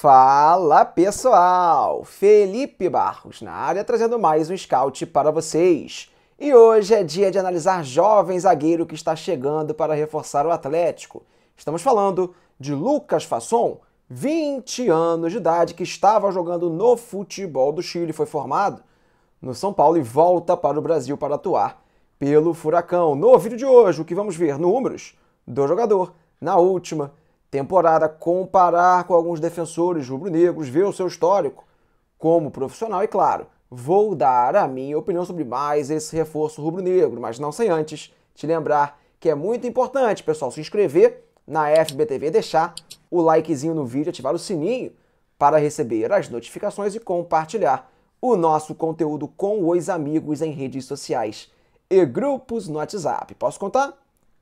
Fala pessoal, Felipe Barros na área trazendo mais um scout para vocês. E hoje é dia de analisar jovem zagueiro que está chegando para reforçar o Atlético. Estamos falando de Lucas Fasson, 20 anos de idade, que estava jogando no futebol do Chile, foi formado no São Paulo e volta para o Brasil para atuar pelo Furacão. No vídeo de hoje, o que vamos ver? Números do jogador na última temporada, comparar com alguns defensores rubro-negros, ver o seu histórico como profissional e, claro, vou dar a minha opinião sobre mais esse reforço rubro-negro, mas não sem antes te lembrar que é muito importante, pessoal, se inscrever na FBTV, deixar o likezinho no vídeo, ativar o sininho para receber as notificações e compartilhar o nosso conteúdo com os amigos em redes sociais e grupos no WhatsApp. Posso contar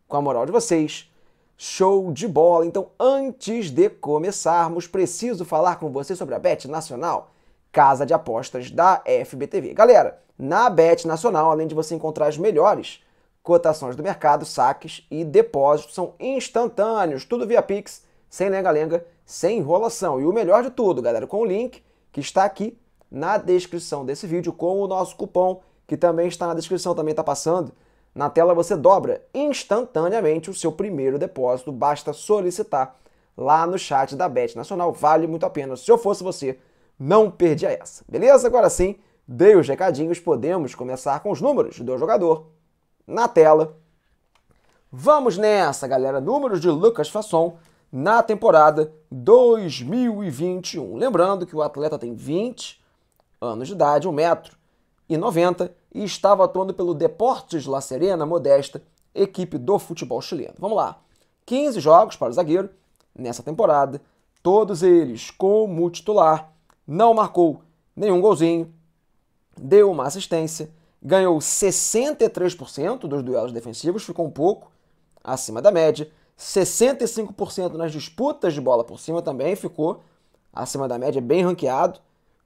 com a moral de vocês? Show de bola! Então, antes de começarmos, preciso falar com você sobre a Bet Nacional, casa de apostas da FBTV. Galera, na Bet Nacional, além de você encontrar as melhores cotações do mercado, saques e depósitos são instantâneos, tudo via Pix, sem lenga-lenga, sem enrolação. E o melhor de tudo, galera, com o link que está aqui na descrição desse vídeo, com o nosso cupom, que também está na descrição, também está passando na tela você dobra instantaneamente o seu primeiro depósito, basta solicitar lá no chat da Bet Nacional, vale muito a pena. Se eu fosse você, não perdia essa. Beleza? Agora sim, dei os recadinhos, podemos começar com os números do jogador na tela. Vamos nessa, galera. Números de Lucas Fasson na temporada 2021. Lembrando que o atleta tem 20 anos de idade, 1 metro e 90 e estava atuando pelo Deportes La Serena Modesta, equipe do futebol chileno. Vamos lá. 15 jogos para o zagueiro nessa temporada, todos eles como titular, não marcou nenhum golzinho, deu uma assistência, ganhou 63% dos duelos defensivos, ficou um pouco acima da média, 65% nas disputas de bola por cima também ficou acima da média, bem ranqueado,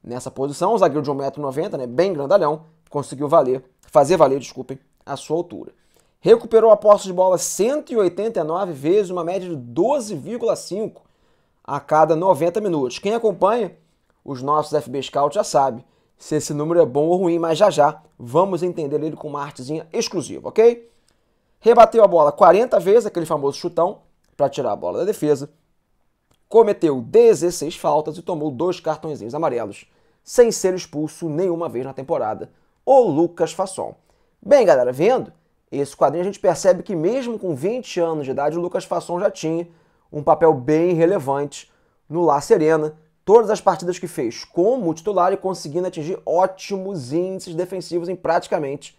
nessa posição. O zagueiro de 1,90m, né, bem grandalhão, conseguiu valer, fazer valer, desculpem, a sua altura. Recuperou a posse de bola 189 vezes, uma média de 12,5 a cada 90 minutos. Quem acompanha os nossos FB Scout já sabe se esse número é bom ou ruim, mas já já vamos entender ele com uma artezinha exclusiva, ok? Rebateu a bola 40 vezes, aquele famoso chutão, para tirar a bola da defesa cometeu 16 faltas e tomou dois cartõezinhos amarelos, sem ser expulso nenhuma vez na temporada. O Lucas Fasson. Bem, galera, vendo esse quadrinho, a gente percebe que mesmo com 20 anos de idade, o Lucas Fasson já tinha um papel bem relevante no La Serena, todas as partidas que fez como titular e conseguindo atingir ótimos índices defensivos em praticamente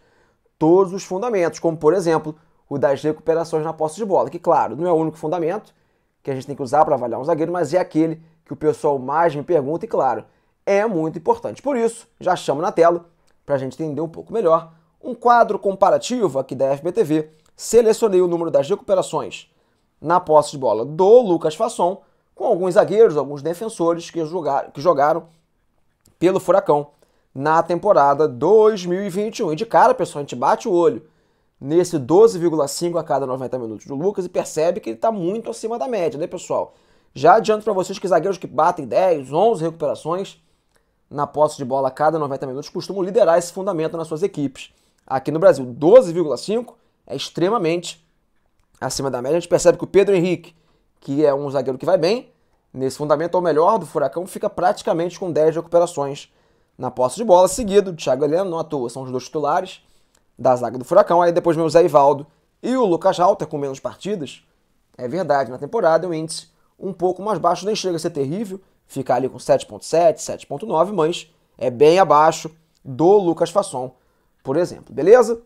todos os fundamentos, como por exemplo o das recuperações na posse de bola, que claro, não é o único fundamento, que a gente tem que usar para avaliar um zagueiro, mas é aquele que o pessoal mais me pergunta e, claro, é muito importante. Por isso, já chamo na tela para a gente entender um pouco melhor um quadro comparativo aqui da FBTV. Selecionei o número das recuperações na posse de bola do Lucas Fasson com alguns zagueiros, alguns defensores que, que jogaram pelo Furacão na temporada 2021. E de cara, pessoal, a gente bate o olho nesse 12,5 a cada 90 minutos do Lucas e percebe que ele está muito acima da média, né, pessoal? Já adianto para vocês que zagueiros que batem 10, 11 recuperações na posse de bola a cada 90 minutos costumam liderar esse fundamento nas suas equipes. Aqui no Brasil, 12,5 é extremamente acima da média. A gente percebe que o Pedro Henrique, que é um zagueiro que vai bem, nesse fundamento ou melhor do Furacão, fica praticamente com 10 recuperações na posse de bola, seguido do Thiago Heleno, não à toa, são os dois titulares da zaga do Furacão. Aí depois vem o Zé Ivaldo e o Lucas Alter com menos partidas. É verdade, na temporada o índice um pouco mais baixo nem chega a ser terrível, ficar ali com 7.7, 7.9, mas é bem abaixo do Lucas Fasson, por exemplo. Beleza?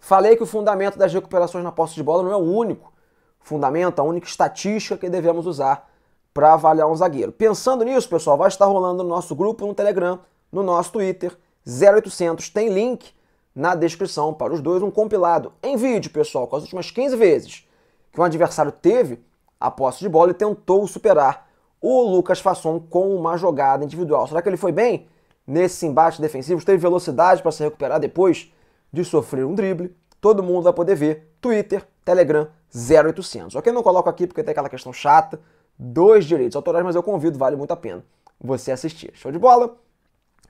Falei que o fundamento das recuperações na posse de bola não é o único fundamento, a única estatística que devemos usar para avaliar um zagueiro. Pensando nisso, pessoal, vai estar rolando no nosso grupo no Telegram, no nosso Twitter, 0800 tem link na descrição para os dois um compilado em vídeo, pessoal, com as últimas 15 vezes que um adversário teve a posse de bola e tentou superar o Lucas Fasson com uma jogada individual. Será que ele foi bem nesse embate defensivo? Teve velocidade para se recuperar depois de sofrer um drible? Todo mundo vai poder ver. Twitter, Telegram 0800. Ok, não coloco aqui porque tem aquela questão chata dois direitos autorais, mas eu convido, vale muito a pena você assistir. Show de bola?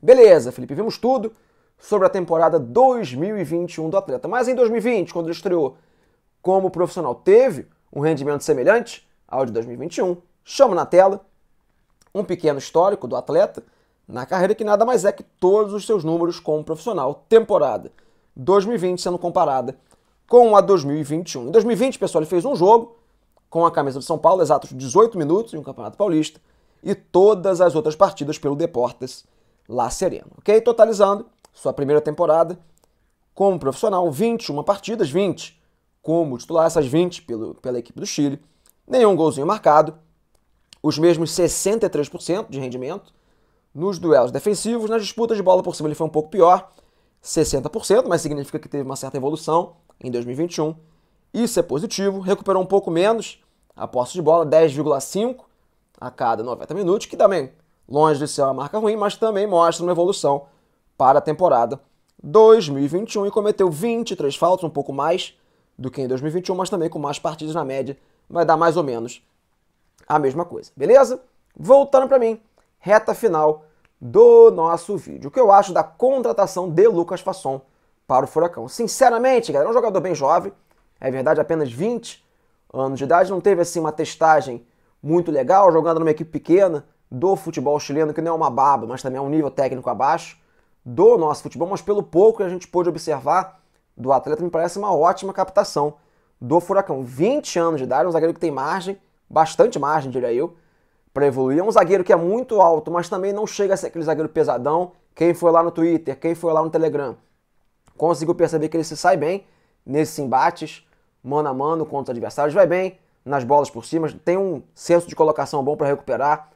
Beleza, Felipe, vimos tudo sobre a temporada 2021 do atleta. Mas em 2020, quando ele estreou como profissional, teve um rendimento semelhante ao de 2021. Chamo na tela um pequeno histórico do atleta na carreira que nada mais é que todos os seus números como profissional, temporada 2020 sendo comparada com a 2021. Em 2020, pessoal, ele fez um jogo com a camisa de São Paulo, exatos 18 minutos em um Campeonato Paulista, e todas as outras partidas pelo Deportes La Serena, ok? Totalizando sua primeira temporada como profissional, 21 partidas, 20 como titular, essas 20 pelo, pela equipe do Chile, nenhum golzinho marcado, os mesmos 63% de rendimento nos duelos defensivos, nas disputas de bola por cima ele foi um pouco pior, 60%, mas significa que teve uma certa evolução em 2021. Isso é positivo, recuperou um pouco menos a posse de bola, 10,5 a cada 90 minutos, que também, longe de ser uma marca ruim, mas também mostra uma evolução para a temporada 2021 e cometeu 23 faltas, um pouco mais do que em 2021, mas também com mais partidas na média, vai dar mais ou menos a mesma coisa, beleza? Voltando para mim, reta final do nosso vídeo. O que eu acho da contratação de Lucas Fasson para o Furacão? Sinceramente, galera, é um jogador bem jovem, é verdade, apenas 20 anos de idade, não teve assim uma testagem muito legal, jogando numa equipe pequena do futebol chileno, que não é uma baba, mas também é um nível técnico abaixo do nosso futebol, mas pelo pouco que a gente pôde observar do atleta, me parece uma ótima captação do Furacão. 20 anos de idade, um zagueiro que tem margem, bastante margem, diria eu, para evoluir. É um zagueiro que é muito alto, mas também não chega a ser aquele zagueiro pesadão. Quem foi lá no Twitter, quem foi lá no Telegram, conseguiu perceber que ele se sai bem nesses embates, mano a mano contra os adversários, vai bem nas bolas por cima, tem um senso de colocação bom para recuperar,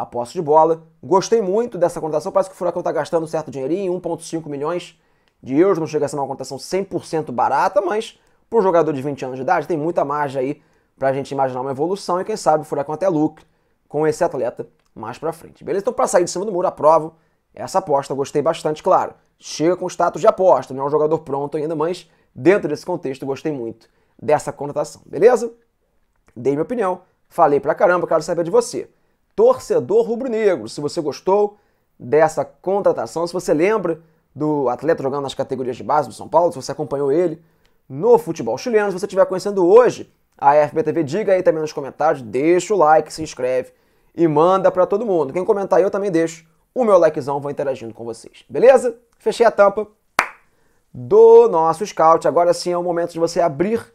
a posse de bola. Gostei muito dessa contratação, parece que o Furacão está gastando um certo dinheirinho, 1,5 milhões de euros, não chega a ser uma contratação 100% barata, mas para um jogador de 20 anos de idade tem muita margem aí para a gente imaginar uma evolução e quem sabe o Furacão até lucre com esse atleta mais para frente. Beleza? Então para sair de cima do muro, aprovo essa aposta, gostei bastante, claro. Chega com status de aposta, não é um jogador pronto ainda, mas dentro desse contexto gostei muito dessa contratação, beleza? Dei minha opinião, falei pra caramba, quero saber de você torcedor rubro-negro. Se você gostou dessa contratação, se você lembra do atleta jogando nas categorias de base do São Paulo, se você acompanhou ele no futebol chileno, se você estiver conhecendo hoje a FBTV, diga aí também nos comentários, deixa o like, se inscreve e manda para todo mundo. Quem comentar eu também deixo o meu likezão, vou interagindo com vocês. Beleza? Fechei a tampa do nosso scout. Agora sim é o momento de você abrir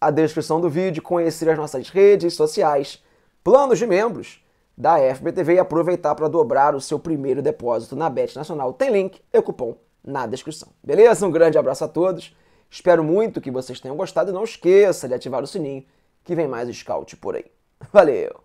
a descrição do vídeo, conhecer as nossas redes sociais, planos de membros da FBTV e aproveitar para dobrar o seu primeiro depósito na Bet Nacional. Tem link e cupom na descrição. Beleza? Um grande abraço a todos. Espero muito que vocês tenham gostado e não esqueça de ativar o sininho que vem mais scout por aí. Valeu!